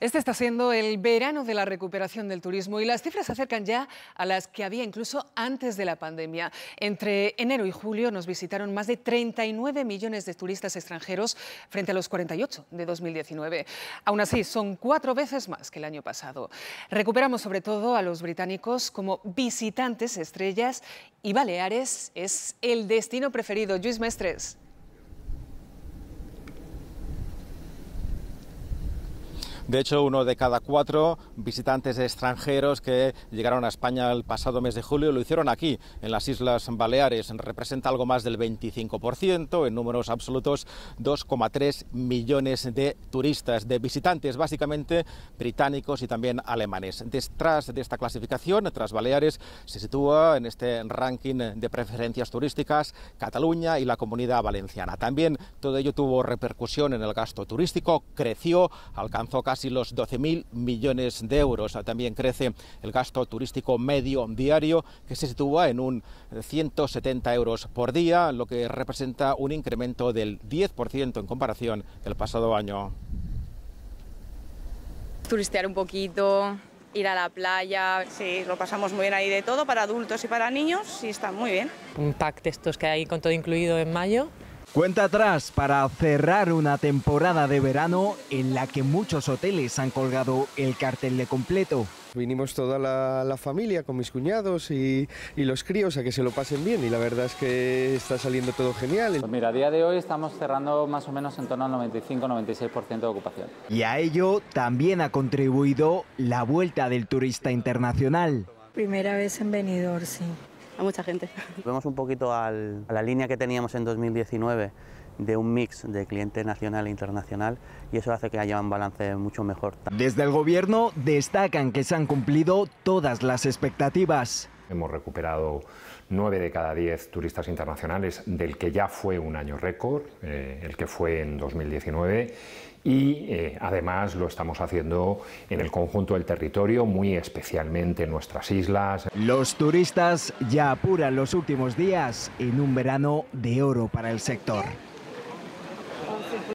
Este está siendo el verano de la recuperación del turismo y las cifras se acercan ya a las que había incluso antes de la pandemia. Entre enero y julio nos visitaron más de 39 millones de turistas extranjeros frente a los 48 de 2019. Aún así, son cuatro veces más que el año pasado. Recuperamos sobre todo a los británicos como visitantes estrellas y Baleares es el destino preferido. Luis Mestres. De hecho, uno de cada cuatro visitantes extranjeros que llegaron a España el pasado mes de julio lo hicieron aquí, en las Islas Baleares. Representa algo más del 25%, en números absolutos 2,3 millones de turistas, de visitantes, básicamente británicos y también alemanes. Detrás de esta clasificación, tras Baleares, se sitúa en este ranking de preferencias turísticas Cataluña y la comunidad valenciana. También todo ello tuvo repercusión en el gasto turístico, creció, alcanzó casi ...y los 12.000 millones de euros. Ah, también crece el gasto turístico medio diario, que se sitúa en un 170 euros por día, lo que representa un incremento del 10% en comparación del pasado año. Turistear un poquito, ir a la playa. Sí, lo pasamos muy bien ahí de todo, para adultos y para niños, sí está muy bien. Un pack de estos que hay con todo incluido en mayo, Cuenta atrás para cerrar una temporada de verano en la que muchos hoteles han colgado el cartel de completo. Vinimos toda la, familia con mis cuñados y, los críos a que se lo pasen bien y la verdad es que está saliendo todo genial. Pues mira, a día de hoy estamos cerrando más o menos en torno al 95-96% de ocupación. Y a ello también ha contribuido la vuelta del turista internacional. Primera vez en Benidorm, sí a mucha gente. Vemos un poquito a la línea que teníamos en 2019 de un mix de cliente nacional e internacional y eso hace que haya un balance mucho mejor. Desde el gobierno destacan que se han cumplido todas las expectativas. Hemos recuperado 9 de cada 10 turistas internacionales del que ya fue un año récord, eh, el que fue en 2019 y eh, además lo estamos haciendo en el conjunto del territorio, muy especialmente en nuestras islas. Los turistas ya apuran los últimos días en un verano de oro para el sector.